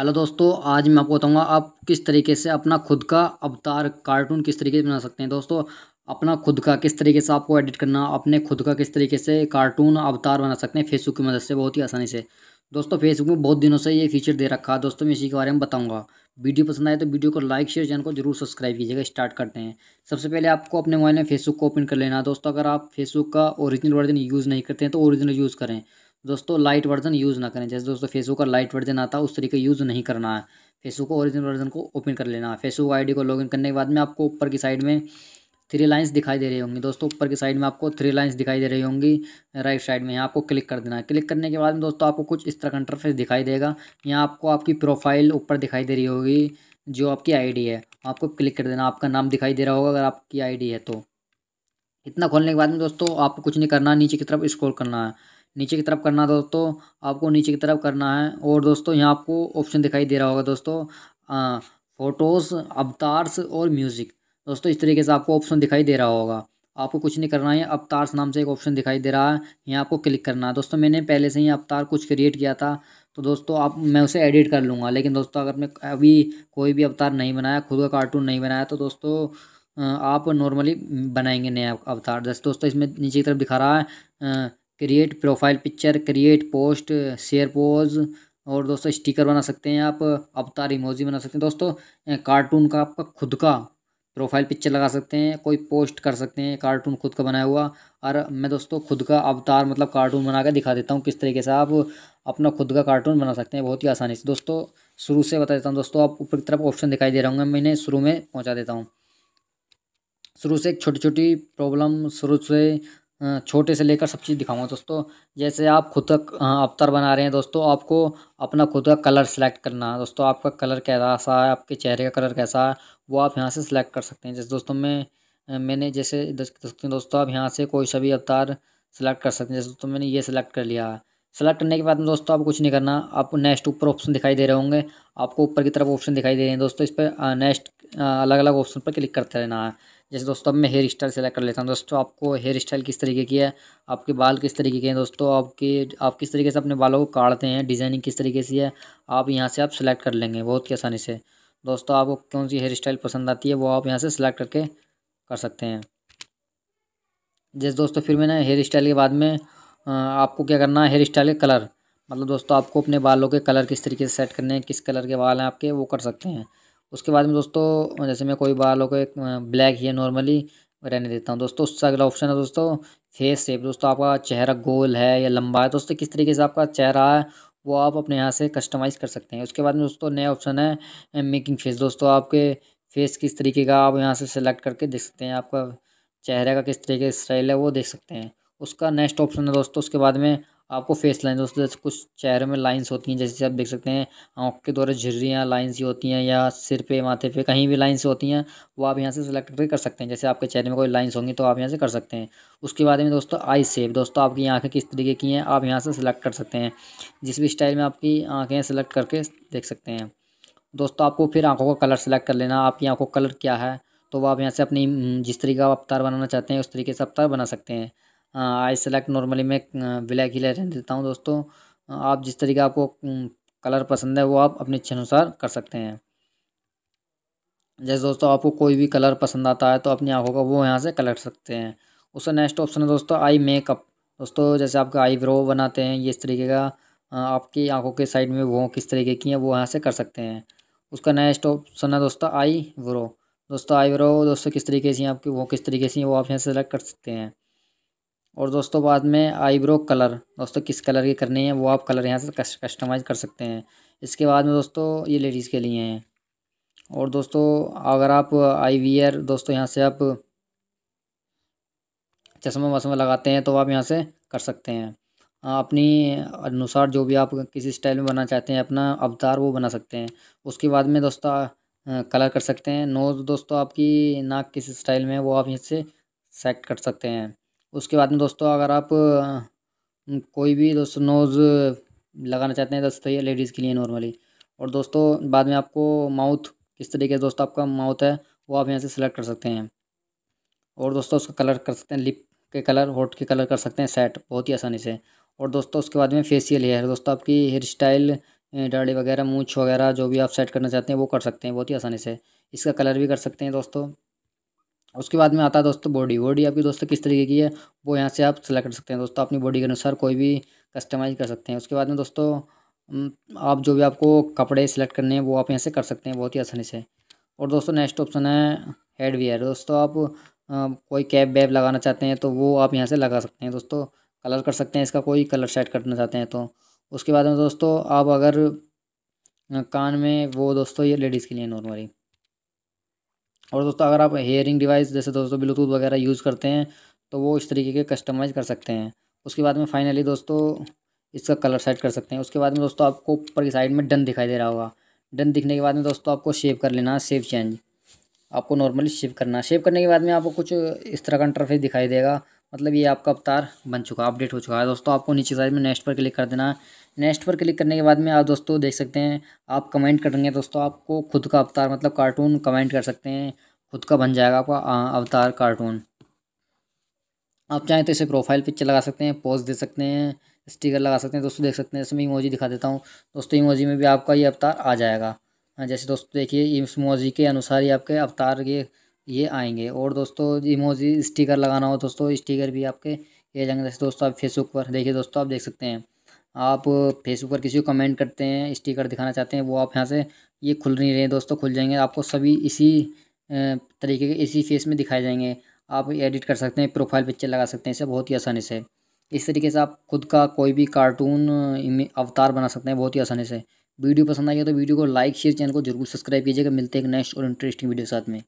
hello दोस्तों आज मैं आपको बताऊंगा आप किस तरीके से अपना खुद का अवतार कार्टून किस तरीके से बना सकते हैं दोस्तों अपना खुद का किस तरीके से आपको एडिट करना अपने खुद का किस तरीके से कार्टून अवतार बना सकते हैं फेसबुक की मदद से बहुत ही आसानी से दोस्तों फेसबुक में बहुत दिनों से ये फीचर दे रखा है दोस्तों मैं इसी के बारे में बताऊँगा वीडियो पसंद आए तो वीडियो को लाइक शेयर चैनल को जरूर सब्सक्राइब कीजिएगा स्टार्ट करते हैं सबसे पहले आपको अपने मोबाइल में फेसबुक को ओपन कर लेना दोस्तों अगर आप फेसबुक का ओरिजिनल वर्जन यूज़ नहीं करते हैं तो ओरिजिनल यूज़ करें दोस्तों लाइट वर्जन यूज़ ना करें जैसे दोस्तों फेसबुक का लाइट वर्जन आता है उस तरीके यूज़ नहीं करना है फेसबुक को ओरिजिनल वर्जन को ओपन कर लेना है फेसबुक आईडी को लॉगिन करने के बाद में आपको ऊपर की साइड में थ्री लाइंस दिखाई दे रही होंगी दोस्तों ऊपर की साइड में आपको थ्री लाइंस दिखाई दे रही होंगी राइट साइड में यहाँ आपको क्लिक कर देना है क्लिक करने के बाद में दोस्तों आपको कुछ इस तरह का इंटरफेस दिखाई देगा यहाँ आपको आपकी प्रोफाइल ऊपर दिखाई दे रही होगी जो आपकी आई है आपको क्लिक कर देना आपका नाम दिखाई दे रहा होगा अगर आपकी आई है तो इतना खोलने के बाद में दोस्तों आपको कुछ नहीं करना नीचे की तरफ स्क्रोल करना है नीचे की तरफ करना दोस्तों आपको नीचे की तरफ करना है और दोस्तों यहाँ आपको ऑप्शन दिखाई दे रहा होगा दोस्तों फ़ोटोज़ अवतार्स और म्यूज़िक दोस्तों इस तरीके से आपको ऑप्शन दिखाई दे रहा होगा आपको कुछ नहीं करना है अवतार्स नाम से एक ऑप्शन दिखाई दे रहा है यहाँ आपको क्लिक करना है दोस्तों मैंने पहले से ही अवतार कुछ क्रिएट किया था तो दोस्तों आप मैं उसे एडिट कर लूँगा लेकिन दोस्तों अगर मैं अभी कोई भी अवतार नहीं बनाया खुद का कार्टून नहीं बनाया तो दोस्तों आप नॉर्मली बनाएंगे नया अवतार जैसे दोस्तों इसमें नीचे की तरफ दिखा रहा है create profile picture create post share pose और दोस्तों स्टिकर बना सकते हैं आप अवतार इमोजी बना सकते हैं दोस्तों कार्टून का आपका खुद का प्रोफाइल पिक्चर लगा सकते हैं कोई पोस्ट कर सकते हैं कार्टून खुद का बनाया हुआ और मैं दोस्तों खुद का अवतार मतलब कार्टून बना कर दिखा देता हूँ किस तरीके से आप अपना खुद का कार्टून बना सकते हैं बहुत ही आसानी से दोस्तों शुरू से बता देता हूँ दोस्तों आप ऊपर की तरफ ऑप्शन दिखाई दे रहा हूँ मैं इन्हें शुरू में पहुँचा देता हूँ शुरू से एक छोटी छोटी प्रॉब्लम शुरू से छोटे से लेकर सब चीज़ दिखाऊंगा दोस्तों जैसे आप खुद का अवतार बना रहे हैं दोस्तों आपको अपना खुद का कलर सेलेक्ट करना है दोस्तों आपका कलर कैसा है आपके चेहरे का कलर कैसा है वो आप यहाँ से सिलेक्ट कर सकते हैं जैसे दोस्तों मैं मैंने जैसे सकते हैं दोस्तों आप यहाँ से कोई सा भी अवतार सेलेक्ट कर सकते हैं जैसे दोस्तों मैंने ये सिलेक्ट कर लिया है सेलेक्ट करने के बाद में दोस्तों आप कुछ नहीं करना आप नेक्स्ट ऊपर ऑप्शन दिखाई दे रहे होंगे आपको ऊपर की तरफ ऑप्शन दिखाई दे रहे हैं दोस्तों इस पर नेक्स्ट अलग अलग ऑप्शन पर क्लिक करते रहना है जैसे दोस्तों अब मैं हेयर स्टाइल सेलेक्ट कर लेता हूँ दोस्तों आपको हेयर स्टाइल किस तरीके की है आपके बाल किस तरीके के हैं दोस्तों आपके आप किस तरीके से अपने बालों को काटते हैं डिज़ाइनिंग किस तरीके से है आप यहाँ से आप सेलेक्ट कर लेंगे बहुत ही आसानी से दोस्तों आपको कौन सी हेयर स्टाइल पसंद आती है वो आप यहाँ से सेलेक्ट करके कर सकते हैं जैसे दोस्तों फिर मैंने हेयर स्टाइल के बाद में आपको क्या करना है हेयर स्टाइल के कलर मतलब दोस्तों आपको अपने बालों के कलर किस तरीके से सेट करने हैं किस कलर के बाल हैं आपके वो कर सकते हैं उसके बाद में दोस्तों जैसे मैं कोई बालों को एक ब्लैक ही नॉर्मली रहने देता हूँ दोस्तों उससे अगला ऑप्शन है दोस्तों फेस शेप दोस्तों आपका चेहरा गोल है या लंबा है दोस्तों किस तरीके से आपका चेहरा है वो आप अपने यहाँ से कस्टमाइज़ कर सकते हैं उसके बाद में दोस्तों नया ऑप्शन है मेकिंग फेस दोस्तों आपके फेस किस तरीके का आप यहाँ से सेलेक्ट करके देख सकते हैं आपका चेहरे का किस तरीके का स्टाइल है वो देख सकते हैं उसका नेक्स्ट ऑप्शन है दोस्तों उसके बाद में आपको फेस लाइन दोस्तों जैसे कुछ चेहरे में लाइंस होती हैं जैसे आप देख सकते हैं आँख के द्वारा झिर्रियाँ लाइंस ही होती हैं या सिर पे माथे पे कहीं भी लाइंस होती हैं वो आप यहाँ से सिलेक्ट करके कर सकते हैं जैसे आपके चेहरे में कोई लाइंस होंगी तो आप यहाँ से कर सकते हैं उसके बाद में दोस्तों आई सेप दोस्तों आपकी आँखें किस तरीके की हैं आप यहाँ से सिलेक्ट कर सकते हैं जिस भी स्टाइल में आपकी आँखें सेलेक्ट करके देख सकते हैं दोस्तों आपको फिर आँखों का कलर सेलेक्ट कर लेना आपकी आँखों का कलर क्या है तो वो आप यहाँ से अपनी जिस तरीके का अवतार बनाना चाहते हैं उस तरीके से अवतार बना सकते हैं आई सेलेक्ट नॉर्मली मैं ब्लैक ही रहने देता हूँ दोस्तों आप जिस तरीके आपको कलर पसंद है वो आप अपने इच्छे अनुसार कर सकते हैं जैसे दोस्तों आपको कोई भी कलर पसंद आता है तो अपनी आँखों का वो यहाँ से कलर सकते हैं उसका नेक्स्ट ऑप्शन है दोस्तों आई मेकअप दोस्तों जैसे आपके आई ब्रो बनाते हैं ये इस तरीके का आपकी आंखों के साइड में वो किस तरीके की हैं वो यहाँ से कर सकते हैं उसका नेक्स्ट ऑप्शन है दोस्तों आई ब्रो दोस्तों आई ब्रो दोस्तों किस तरीके से आपकी वो किस तरीके से वो आप यहाँ सेलेक्ट कर सकते हैं और दोस्तों बाद में आईब्रो कलर दोस्तों किस कलर की करनी है वो आप कलर यहाँ से कस्टमाइज़ कर सकते हैं इसके बाद में दोस्तों ये लेडीज़ के लिए हैं और दोस्तों अगर आप आई वीयर दोस्तों यहाँ से आप चश्मा वसमा लगाते हैं तो आप यहाँ से कर सकते हैं अपनी अनुसार जो भी आप किसी स्टाइल में बनाना चाहते हैं अपना अवतार वो बना सकते हैं उसके बाद में दोस्तों कलर कर सकते हैं नोज़ दोस्तों आपकी नाक किस स्टाइल में है वो आप यहाँ से सेट कर सकते हैं उसके बाद में दोस्तों अगर आप कोई भी दोस्तों नोज़ लगाना चाहते हैं दोस्तों ये लेडीज़ के लिए नॉर्मली और दोस्तों बाद में आपको माउथ किस तरीके से दोस्तों आपका माउथ है वो आप यहाँ से सिलेक्ट कर सकते हैं और दोस्तों उसका कलर कर सकते हैं लिप के कलर होठ के कलर कर सकते हैं सेट बहुत ही आसानी से और दोस्तों उसके बाद में फेसियल हेयर दोस्तों आपकी हेयर स्टाइल डाढ़ी वगैरह मूछ वगैरह जो भी आप सेट करना चाहते हैं वो कर सकते हैं बहुत ही आसानी से इसका कलर भी कर सकते हैं दोस्तों उसके बाद में आता है दोस्तों बॉडी बॉडी आपकी दोस्तों किस तरीके की है वो यहाँ से आप सेलेक्ट कर सकते हैं दोस्तों अपनी बॉडी के अनुसार कोई भी कस्टमाइज कर सकते हैं उसके बाद में दोस्तों आप जो भी आपको कपड़े सेलेक्ट करने हैं वो आप यहाँ से कर सकते हैं बहुत ही आसानी से और दोस्तों नेक्स्ट ऑप्शन है हेडवेयर दोस्तों आप कोई कैप वैप लगाना चाहते हैं तो वो आप यहाँ से लगा सकते हैं दोस्तों कलर कर सकते हैं इसका कोई कलर सेट करना चाहते हैं तो उसके बाद में दोस्तों आप अगर कान में वो दोस्तों ये लेडीज़ के लिए नॉर्मली और दोस्तों अगर आप हेयरिंग डिवाइस जैसे दोस्तों ब्लूटूथ वगैरह यूज़ करते हैं तो वो इस तरीके के कस्टमाइज़ कर सकते हैं उसके बाद में फाइनली दोस्तों इसका कलर सेट कर सकते हैं उसके बाद में दोस्तों आपको ऊपर की साइड में डन दिखाई दे रहा होगा डन दिखने के बाद में दोस्तों आपको शेव कर लेना शेव चेंज आपको नॉर्मली शेव करना शेव करने के बाद में आपको कुछ इस तरह का इंटरफेस दिखाई देगा मतलब ये आपका अवतार बन चुका अपडेट हो चुका है दोस्तों आपको नीचे साइड में नेक्स्ट पर क्लिक कर देना नेक्स्ट पर क्लिक करने के बाद में आप दोस्तों देख सकते हैं आप कमेंट करेंगे दोस्तों आपको खुद का अवतार मतलब कार्टून कमेंट कर सकते हैं खुद का बन जाएगा आपका अवतार कार्टून आप चाहें तो इसे प्रोफाइल पिक्चर लगा सकते हैं पोज दे सकते हैं स्टिकर लगा सकते हैं दोस्तों देख सकते हैं इसमें इमोजी दिखा देता हूँ दोस्तों इमोजी में भी आपका ये अवतार आ जाएगा हाँ, जैसे दोस्तों देखिए इस इमोजी के अनुसार ही आपके अवतार ये ये आएंगे और दोस्तों इमोजी स्टिकर लगाना हो दोस्तों स्टिकर भी आपके ये जाएंगे जैसे दोस्तों आप फेसबुक पर देखिए दोस्तों आप देख सकते हैं आप फेसबुक पर किसी को कमेंट करते हैं स्टिकर दिखाना चाहते हैं वो आप यहाँ से ये खुल नहीं रहे दोस्तों खुल जाएंगे आपको सभी इसी तरीके के इसी फेस में दिखाए जाएंगे आप एडिट कर सकते हैं प्रोफाइल पिक्चर लगा सकते हैं इसे बहुत ही आसानी से इस तरीके से आप खुद का कोई भी कार्टून अवतार बना सकते हैं बहुत ही आसानी से वीडियो पसंद आई है तो वीडियो को लाइक शेयर चैनल को जरूर सब्सक्राइब कीजिएगा मिलते हैं नेक्स्ट और इंटरेस्टिंग वीडियो के साथ में